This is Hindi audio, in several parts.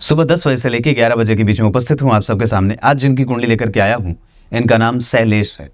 सुबह दस बजे से लेकर ग्यारह बजे के बीच में उपस्थित हूं आप सबके सामने आज जिनकी कुंडली लेकर के आया हूँ इनका नाम शैलेश है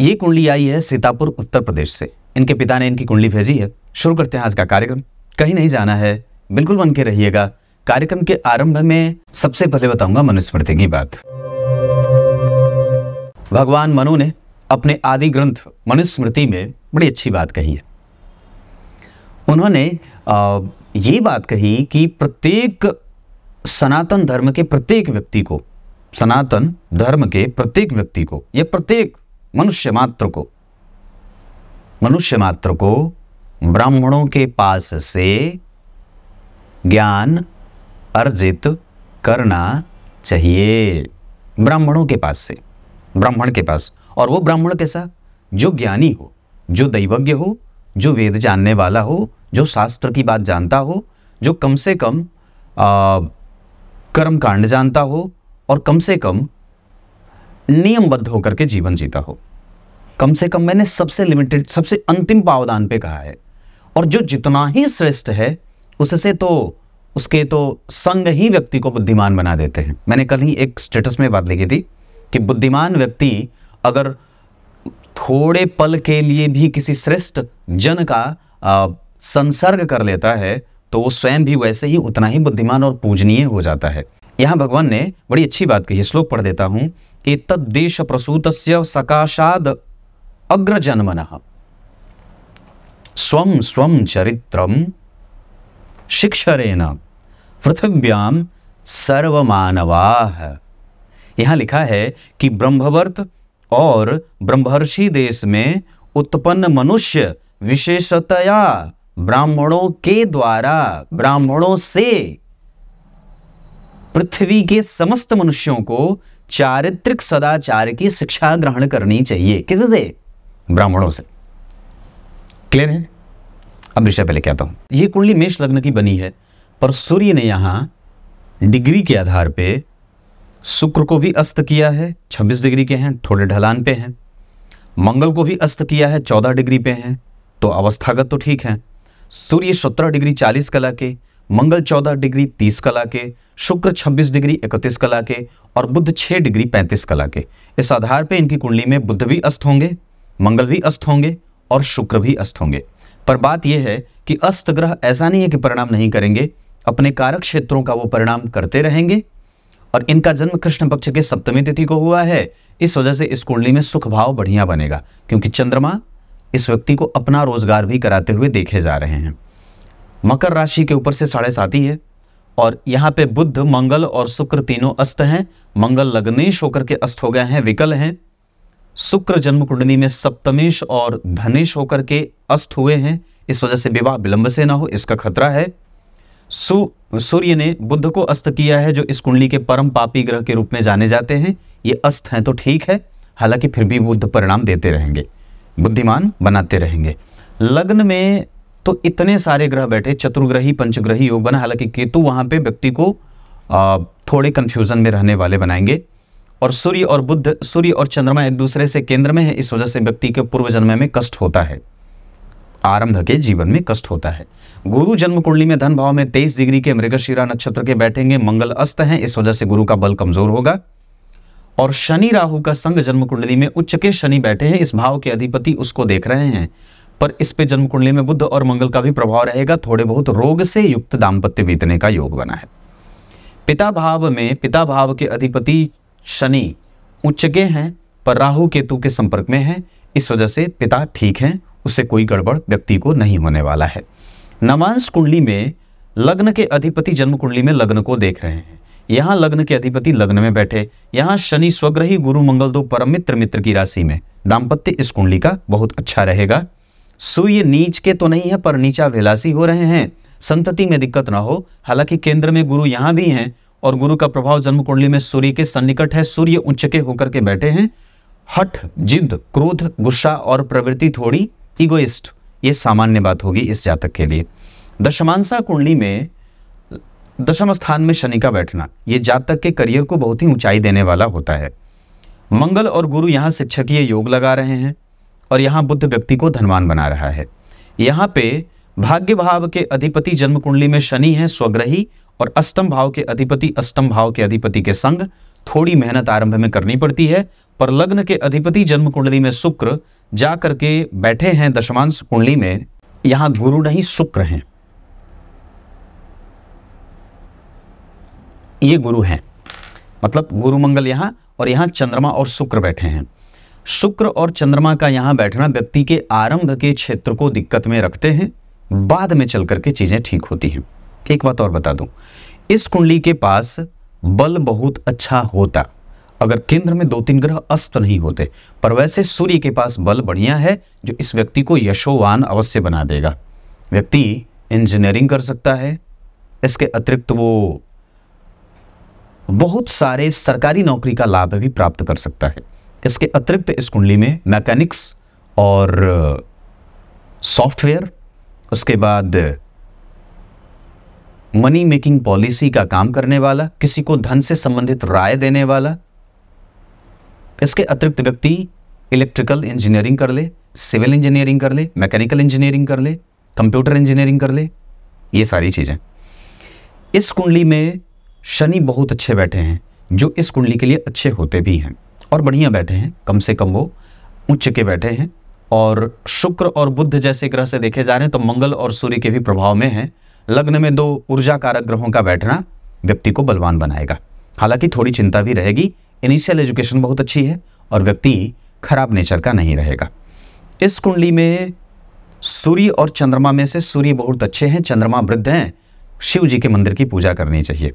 ये कुंडली आई है सीतापुर उत्तर प्रदेश से इनके पिता ने इनकी कुंडली भेजी है शुरू करते हैं आज का कार्यक्रम कहीं नहीं जाना है बिल्कुल बन के रहिएगा कार्यक्रम के आरंभ में सबसे पहले बताऊंगा मनुस्मृति की बात भगवान मनु ने अपने आदि ग्रंथ मनुस्मृति में बड़ी अच्छी बात कही है उन्होंने ये बात कही कि प्रत्येक सनातन धर्म के प्रत्येक व्यक्ति को सनातन धर्म के प्रत्येक व्यक्ति को या प्रत्येक मनुष्य मात्र को मनुष्य मात्र को ब्राह्मणों के पास से ज्ञान अर्जित करना चाहिए ब्राह्मणों के पास से ब्राह्मण के पास और वो ब्राह्मण कैसा जो ज्ञानी हो जो दैवज्ञ हो जो वेद जानने वाला हो जो शास्त्र की बात जानता हो जो कम से कम कर्म कांड जानता हो और कम से कम नियमबद्ध होकर के जीवन जीता हो कम से कम मैंने सबसे लिमिटेड सबसे अंतिम पावदान पे कहा है और जो जितना ही श्रेष्ठ है उससे तो उसके तो संग ही व्यक्ति को बुद्धिमान बना देते हैं मैंने कल ही एक स्टेटस में बात लिखी थी कि बुद्धिमान व्यक्ति अगर थोड़े पल के लिए भी किसी श्रेष्ठ जन का आ, संसर्ग कर लेता है तो वो स्वयं भी वैसे ही उतना ही बुद्धिमान और पूजनीय हो जाता है यहाँ भगवान ने बड़ी अच्छी बात कही श्लोक पढ़ देता हूँ तद देश प्रसूत सकाशाद अग्रजन्मन स्व स्व चरित्रम शिक्षरेण पृथिव्याम सर्वमानवाह यहाँ लिखा है कि ब्रह्मवर्त और ब्रह्मर्षि देश में उत्पन्न मनुष्य विशेषतया ब्राह्मणों के द्वारा ब्राह्मणों से पृथ्वी के समस्त मनुष्यों को चारित्रिक सदाचार की शिक्षा ग्रहण करनी चाहिए किससे ब्राह्मणों से क्लियर है अब विषय पहले कहता हूं यह कुंडली मेष लग्न की बनी है पर सूर्य ने यहां डिग्री के आधार पे शुक्र को भी अस्त किया है 26 डिग्री के हैं थोड़े ढलान पे हैं मंगल को भी अस्त किया है 14 डिग्री पे हैं तो अवस्थागत तो ठीक है सूर्य 17 डिग्री 40 कला के मंगल 14 डिग्री 30 कला के शुक्र 26 डिग्री 31 कला के और बुद्ध 6 डिग्री 35 कला के इस आधार पर इनकी कुंडली में बुद्ध भी अस्त होंगे मंगल भी अस्त होंगे और शुक्र भी अस्त होंगे पर बात यह है कि अस्त ग्रह ऐसा नहीं है कि परिणाम नहीं करेंगे अपने कारक क्षेत्रों का वो परिणाम करते रहेंगे और इनका जन्म कृष्ण पक्ष के सप्तमी तिथि को हुआ है इस वजह से इस कुंडली में सुख भाव बढ़िया बनेगा क्योंकि चंद्रमा इस व्यक्ति को अपना रोजगार भी कराते हुए देखे जा रहे हैं मकर राशि के ऊपर से साढ़े सात ही है और यहाँ पे बुद्ध मंगल और शुक्र तीनों अस्त हैं मंगल लग्नेश होकर के अस्त हो गए हैं विकल हैं शुक्र जन्म कुंडली में सप्तमेश और धनेश होकर के अस्त हुए हैं इस वजह से विवाह विलंब से ना हो इसका खतरा है सु सूर्य ने बुद्ध को अस्त किया है जो इस कुंडली के परम पापी ग्रह के रूप में जाने जाते हैं ये अस्त हैं तो ठीक है हालांकि फिर भी बुद्ध परिणाम देते रहेंगे बुद्धिमान बनाते रहेंगे लग्न में तो इतने सारे ग्रह बैठे चतुर्ग्रही पंचग्रही योग बना हालांकि केतु वहां पे व्यक्ति को थोड़े कंफ्यूजन में रहने वाले बनाएंगे और सूर्य और बुद्ध सूर्य और चंद्रमा एक दूसरे से केंद्र में है इस वजह से व्यक्ति के पूर्व जन्म में कष्ट होता है आरंभ के जीवन में कष्ट होता है गुरु जन्म कुंडली में धन भाव में तेईस डिग्री के मृगशिरा नक्षत्र के बैठेंगे मंगल अस्त है इस वजह से गुरु का बल कमजोर होगा और शनि राहु का संग जन्म कुंडली में उच्च के शनि बैठे हैं इस भाव के अधिपति उसको देख रहे हैं पर इस पे जन्म कुंडली में बुद्ध और मंगल का भी प्रभाव रहेगा थोड़े बहुत रोग से युक्त दाम्पत्य बीतने का योग बना है पिता भाव में पिता भाव के अधिपति शनि उच्च के हैं पर राहु केतु के संपर्क में हैं इस वजह से पिता ठीक हैं उससे कोई गड़बड़ व्यक्ति को नहीं होने वाला है नवांश कुंडली में लग्न के अधिपति जन्म कुंडली में लग्न को देख रहे हैं यहाँ लग्न के अधिपति लग्न में बैठे यहाँ शनि स्वग्रही गुरु मंगल दो परम मित्र मित्र की राशि में दाम्पत्य इस कुंडली का बहुत अच्छा रहेगा सूर्य नीच के तो नहीं है पर नीचा विलासी हो रहे हैं संतति में दिक्कत ना हो हालांकि केंद्र में गुरु यहाँ भी हैं और गुरु का प्रभाव जन्म कुंडली में सूर्य के सन्निकट है सूर्य उच्च के होकर के बैठे हैं हठ जिद क्रोध गुस्सा और प्रवृत्ति थोड़ी ईगोइस्ट ये सामान्य बात होगी इस जातक के लिए दशमांसा कुंडली में दशम स्थान में शनि का बैठना ये जातक के करियर को बहुत ही ऊंचाई देने वाला होता है मंगल और गुरु यहाँ शिक्षकीय योग लगा रहे हैं और यहाँ बुद्ध व्यक्ति को धनवान बना रहा है यहाँ पे भाग्य भाव के अधिपति जन्म कुंडली में शनि है स्वग्रही और अष्टम भाव के अधिपति अष्टम भाव के अधिपति के संग थोड़ी मेहनत आरंभ में करनी पड़ती है पर लग्न के अधिपति जन्म कुंडली में शुक्र जा करके बैठे हैं दशमांश कुंडली में यहां गुरु नहीं शुक्र हैं ये गुरु हैं मतलब गुरु मंगल यहां और यहां चंद्रमा और शुक्र बैठे हैं शुक्र और चंद्रमा का यहां बैठना व्यक्ति के आरंभ के क्षेत्र को दिक्कत में रखते हैं बाद में चल करके चीज़ें ठीक होती हैं एक बात और बता दूं इस कुंडली के पास बल बहुत अच्छा होता अगर केंद्र में दो तीन ग्रह अस्त नहीं होते पर वैसे सूर्य के पास बल बढ़िया है जो इस व्यक्ति को यशोवान अवश्य बना देगा व्यक्ति इंजीनियरिंग कर सकता है इसके अतिरिक्त वो बहुत सारे सरकारी नौकरी का लाभ भी प्राप्त कर सकता है इसके अतिरिक्त इस कुंडली में मैकेनिक्स और सॉफ्टवेयर उसके बाद मनी मेकिंग पॉलिसी का काम करने वाला किसी को धन से संबंधित राय देने वाला इसके अतिरिक्त व्यक्ति इलेक्ट्रिकल इंजीनियरिंग कर ले सिविल इंजीनियरिंग कर ले मैकेनिकल इंजीनियरिंग कर ले कंप्यूटर इंजीनियरिंग कर ले ये सारी चीज़ें इस कुंडली में शनि बहुत अच्छे बैठे हैं जो इस कुंडली के लिए अच्छे होते भी हैं और बढ़िया बैठे हैं कम से कम वो उच्च के बैठे हैं और शुक्र और बुद्ध जैसे ग्रह से देखे जा रहे हैं तो मंगल और सूर्य के भी प्रभाव में हैं लग्न में दो ऊर्जा कारक ग्रहों का बैठना व्यक्ति को बलवान बनाएगा हालांकि थोड़ी चिंता भी रहेगी इनिशियल एजुकेशन बहुत अच्छी है और व्यक्ति खराब नेचर का नहीं रहेगा इस कुंडली में सूर्य और चंद्रमा में से सूर्य बहुत अच्छे हैं चंद्रमा वृद्ध हैं शिव जी के मंदिर की पूजा करनी चाहिए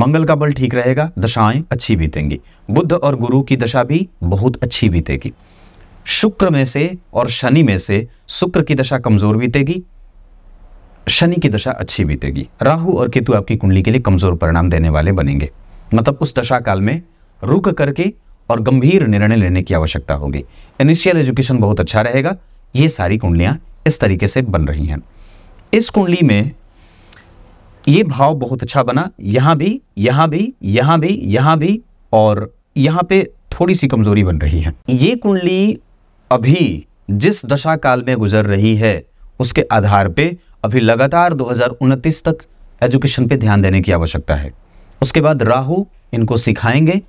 मंगल का बल ठीक रहेगा दशाएं अच्छी बीतेंगी बुद्ध और गुरु की दशा भी बहुत अच्छी बीतेगी शुक्र में से और शनि में से शुक्र की दशा कमजोर बीतेगी शनि की दशा अच्छी बीतेगी राहु और केतु आपकी कुंडली के लिए कमजोर परिणाम देने वाले बनेंगे मतलब उस दशा काल में रुक करके और गंभीर निर्णय लेने की आवश्यकता होगी इनिशियल एजुकेशन बहुत अच्छा रहेगा ये सारी कुंडलियां इस तरीके से बन रही हैं इस कुंडली में ये भाव बहुत अच्छा बना यहाँ भी यहां भी यहां भी यहां भी और यहाँ पे थोड़ी सी कमजोरी बन रही है ये कुंडली अभी जिस दशा काल में गुजर रही है उसके आधार पे अभी लगातार दो तक एजुकेशन पे ध्यान देने की आवश्यकता है उसके बाद राहु इनको सिखाएंगे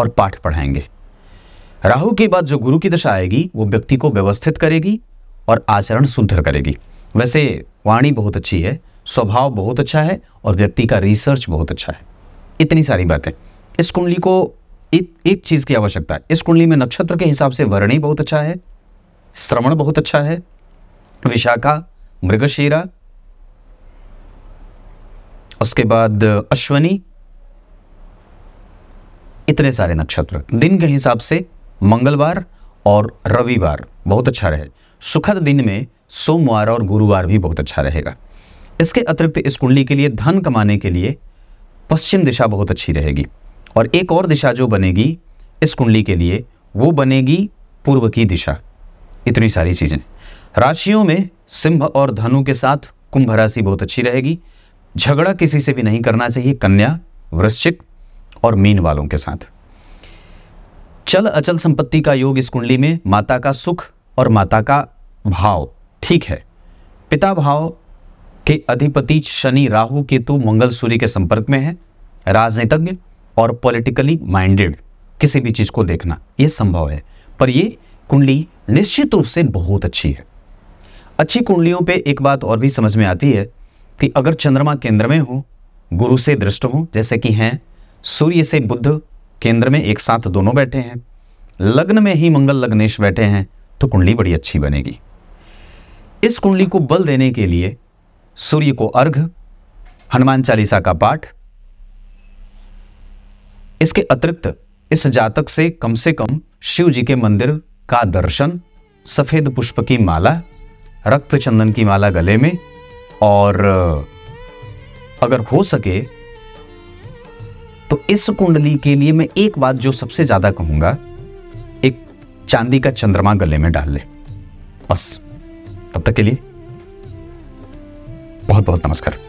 और पाठ पढ़ाएंगे राहु के बाद जो गुरु की दशा आएगी वो व्यक्ति को व्यवस्थित करेगी और आचरण सुधर करेगी वैसे वाणी बहुत अच्छी है स्वभाव बहुत अच्छा है और व्यक्ति का रिसर्च बहुत अच्छा है इतनी सारी बातें इस कुंडली को एक, एक चीज़ की आवश्यकता है इस कुंडली में नक्षत्र के हिसाब से वर्णी बहुत अच्छा है श्रवण बहुत अच्छा है विशाखा मृगशीरा उसके बाद अश्वनी इतने सारे नक्षत्र दिन के हिसाब से मंगलवार और रविवार बहुत अच्छा रहे सुखद दिन में सोमवार और गुरुवार भी बहुत अच्छा रहेगा इसके अतिरिक्त इस कुंडली के लिए धन कमाने के लिए पश्चिम दिशा बहुत अच्छी रहेगी और एक और दिशा जो बनेगी इस कुंडली के लिए वो बनेगी पूर्व की दिशा इतनी सारी चीज़ें राशियों में सिंह और धनु के साथ कुंभ राशि बहुत अच्छी रहेगी झगड़ा किसी से भी नहीं करना चाहिए कन्या वृश्चिक और मीन वालों के साथ चल अचल संपत्ति का योग इस कुंडली में माता का सुख और माता का भाव ठीक है पिता भाव के अधिपति शनि राहु केतु मंगल सूर्य के संपर्क में है राजनीतिज्ञ और पॉलिटिकली माइंडेड किसी भी चीज़ को देखना यह संभव है पर यह कुंडली निश्चित रूप से बहुत अच्छी है अच्छी कुंडलियों पे एक बात और भी समझ में आती है कि अगर चंद्रमा केंद्र में हो गुरु से दृष्ट हो जैसे कि हैं सूर्य से बुद्ध केंद्र में एक साथ दोनों बैठे हैं लग्न में ही मंगल लग्नेश बैठे हैं तो कुंडली बड़ी अच्छी बनेगी इस कुंडली को बल देने के लिए सूर्य को अर्घ हनुमान चालीसा का पाठ इसके अतिरिक्त इस जातक से कम से कम शिव जी के मंदिर का दर्शन सफ़ेद पुष्प की माला रक्त चंदन की माला गले में और अगर हो सके तो इस कुंडली के लिए मैं एक बात जो सबसे ज़्यादा कहूंगा एक चांदी का चंद्रमा गले में डाल ले बस तब तक के लिए बहुत बहुत नमस्कार